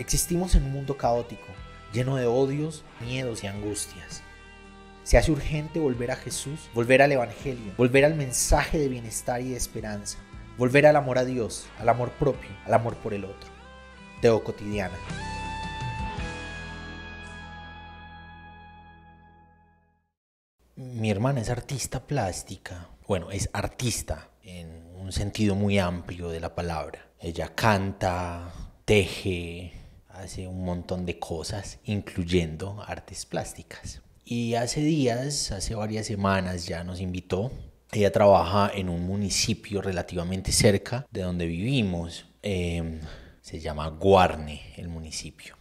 Existimos en un mundo caótico, lleno de odios, miedos y angustias. Se hace urgente volver a Jesús, volver al Evangelio, volver al mensaje de bienestar y de esperanza, volver al amor a Dios, al amor propio, al amor por el otro. Teo Cotidiana. Mi hermana es artista plástica. Bueno, es artista en un sentido muy amplio de la palabra. Ella canta, teje, hace un montón de cosas, incluyendo artes plásticas. Y hace días, hace varias semanas ya nos invitó. Ella trabaja en un municipio relativamente cerca de donde vivimos. Em, se llama Guarne, el municipio.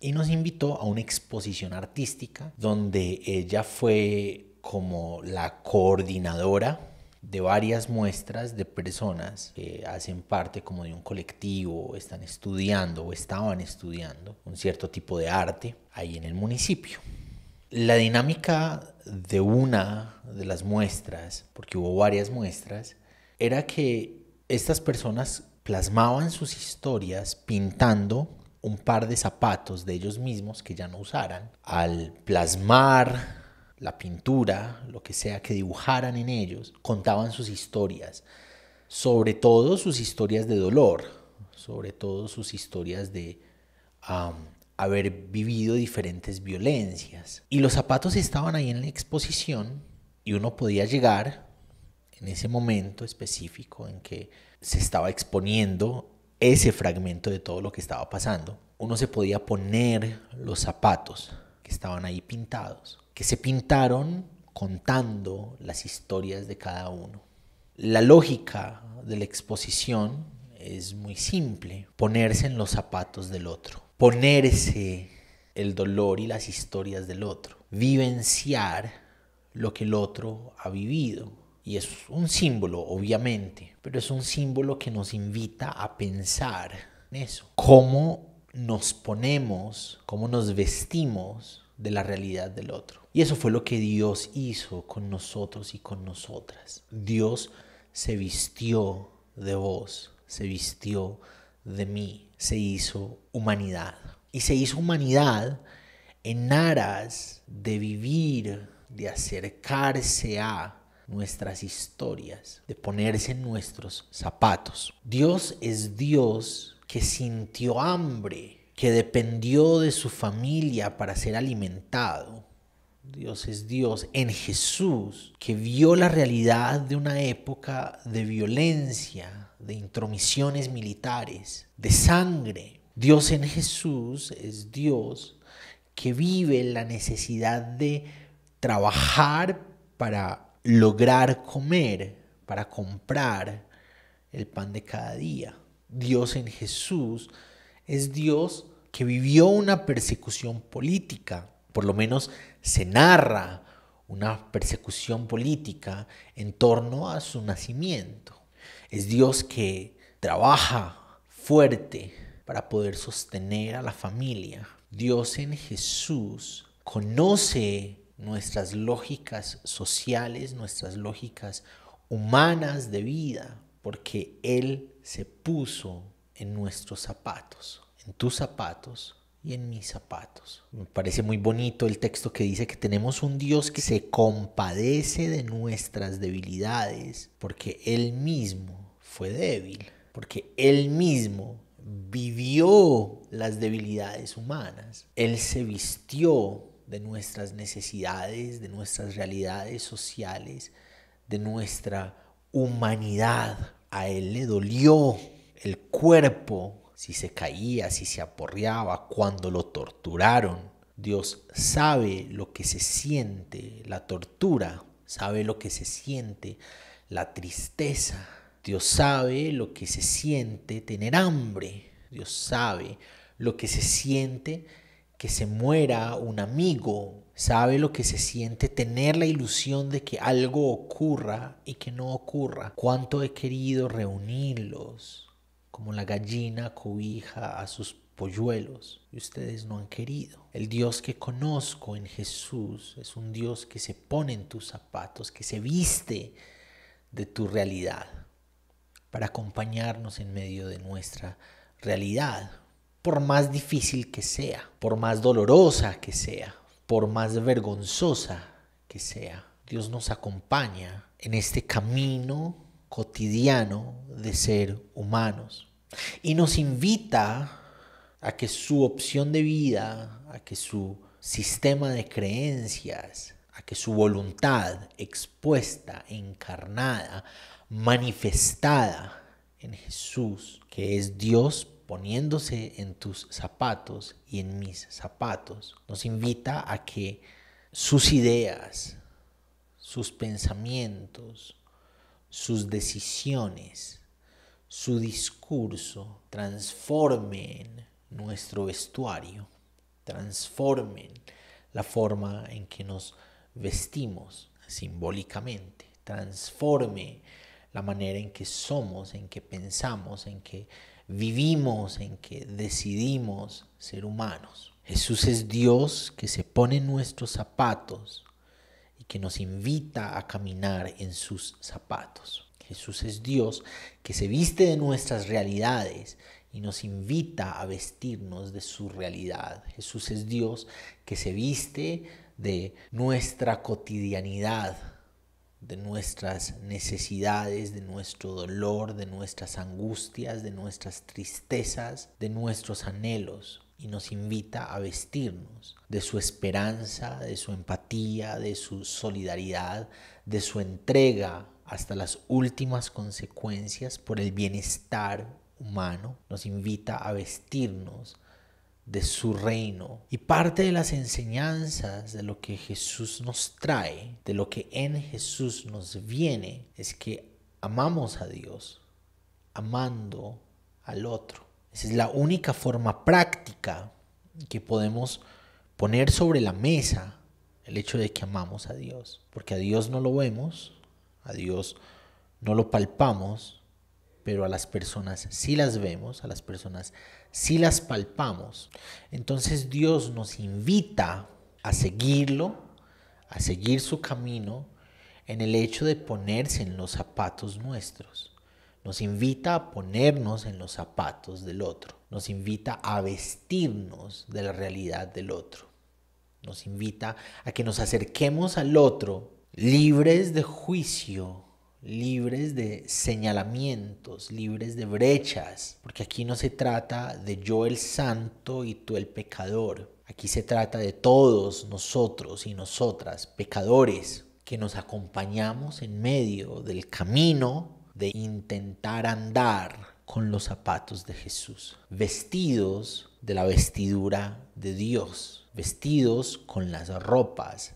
Y nos invitó a una exposición artística donde ella fue como la coordinadora de varias muestras de personas que hacen parte como de un colectivo, están estudiando o estaban estudiando un cierto tipo de arte ahí en el municipio. La dinámica de una de las muestras, porque hubo varias muestras, era que estas personas plasmaban sus historias pintando un par de zapatos de ellos mismos que ya no usaran. Al plasmar la pintura, lo que sea que dibujaran en ellos, contaban sus historias, sobre todo sus historias de dolor, sobre todo sus historias de haber vivido diferentes violencias. Y los zapatos estaban ahí en la exposición y uno podía llegar en ese momento específico en que se estaba exponiendo ese fragmento de todo lo que estaba pasando, uno se podía poner los zapatos que estaban ahí pintados que se pintaron contando las historias de cada uno. La lógica de la exposición es muy simple, ponerse en los zapatos del otro, ponerse el dolor y las historias del otro, vivenciar lo que el otro ha vivido. Y es un símbolo, obviamente, pero es un símbolo que nos invita a pensar en eso. ¿Cómo nos ponemos, cómo nos vestimos de la realidad del otro. Y eso fue lo que Dios hizo con nosotros y con nosotras. Dios se vistió de vos, se vistió de mí, se hizo humanidad. Y se hizo humanidad en aras de vivir, de acercarse a nuestras historias, de ponerse en nuestros zapatos. Dios es Dios que sintió hambre que dependió de su familia para ser alimentado. Dios es Dios en Jesús, que vio la realidad de una época de violencia, de intromisiones militares, de sangre. Dios en Jesús es Dios que vive la necesidad de trabajar para lograr comer, para comprar el pan de cada día. Dios en Jesús es Dios que vivió una persecución política, por lo menos se narra una persecución política en torno a su nacimiento. Es Dios que trabaja fuerte para poder sostener a la familia. Dios en Jesús conoce nuestras lógicas sociales, nuestras lógicas humanas de vida, porque Él se puso en nuestros zapatos, en tus zapatos y en mis zapatos. Me parece muy bonito el texto que dice que tenemos un Dios que se compadece de nuestras debilidades porque Él mismo fue débil, porque Él mismo vivió las debilidades humanas. Él se vistió de nuestras necesidades, de nuestras realidades sociales, de nuestra humanidad. A Él le dolió el cuerpo, si se caía, si se aporreaba, cuando lo torturaron. Dios sabe lo que se siente la tortura, sabe lo que se siente la tristeza. Dios sabe lo que se siente tener hambre. Dios sabe lo que se siente que se muera un amigo. Sabe lo que se siente tener la ilusión de que algo ocurra y que no ocurra. Cuánto he querido reunirlos como la gallina cobija a sus polluelos y ustedes no han querido. El Dios que conozco en Jesús es un Dios que se pone en tus zapatos, que se viste de tu realidad para acompañarnos en medio de nuestra realidad, por más difícil que sea, por más dolorosa que sea, por más vergonzosa que sea. Dios nos acompaña en este camino cotidiano de ser humanos. Y nos invita a que su opción de vida, a que su sistema de creencias, a que su voluntad expuesta, encarnada, manifestada en Jesús, que es Dios poniéndose en tus zapatos y en mis zapatos, nos invita a que sus ideas, sus pensamientos, sus decisiones, su discurso, transformen nuestro vestuario, transformen la forma en que nos vestimos simbólicamente, transforme la manera en que somos, en que pensamos, en que vivimos, en que decidimos ser humanos. Jesús es Dios que se pone en nuestros zapatos y que nos invita a caminar en sus zapatos. Jesús es Dios que se viste de nuestras realidades y nos invita a vestirnos de su realidad. Jesús es Dios que se viste de nuestra cotidianidad, de nuestras necesidades, de nuestro dolor, de nuestras angustias, de nuestras tristezas, de nuestros anhelos. Y nos invita a vestirnos de su esperanza, de su empatía, de su solidaridad, de su entrega hasta las últimas consecuencias por el bienestar humano, nos invita a vestirnos de su reino. Y parte de las enseñanzas de lo que Jesús nos trae, de lo que en Jesús nos viene, es que amamos a Dios amando al otro. Esa es la única forma práctica que podemos poner sobre la mesa el hecho de que amamos a Dios, porque a Dios no lo vemos, a Dios no lo palpamos, pero a las personas sí las vemos, a las personas sí las palpamos. Entonces Dios nos invita a seguirlo, a seguir su camino en el hecho de ponerse en los zapatos nuestros. Nos invita a ponernos en los zapatos del otro. Nos invita a vestirnos de la realidad del otro. Nos invita a que nos acerquemos al otro libres de juicio, libres de señalamientos, libres de brechas, porque aquí no se trata de yo el santo y tú el pecador. Aquí se trata de todos nosotros y nosotras, pecadores, que nos acompañamos en medio del camino de intentar andar con los zapatos de Jesús, vestidos de la vestidura de Dios, vestidos con las ropas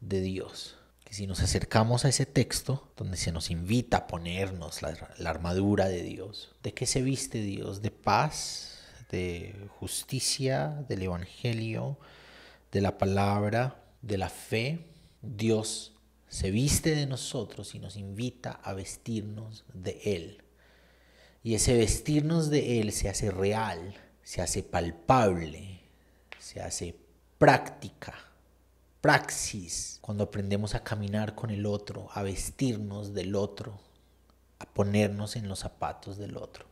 de Dios si nos acercamos a ese texto, donde se nos invita a ponernos la, la armadura de Dios, ¿de qué se viste Dios? De paz, de justicia, del Evangelio, de la palabra, de la fe. Dios se viste de nosotros y nos invita a vestirnos de Él. Y ese vestirnos de Él se hace real, se hace palpable, se hace práctica praxis, cuando aprendemos a caminar con el otro, a vestirnos del otro, a ponernos en los zapatos del otro.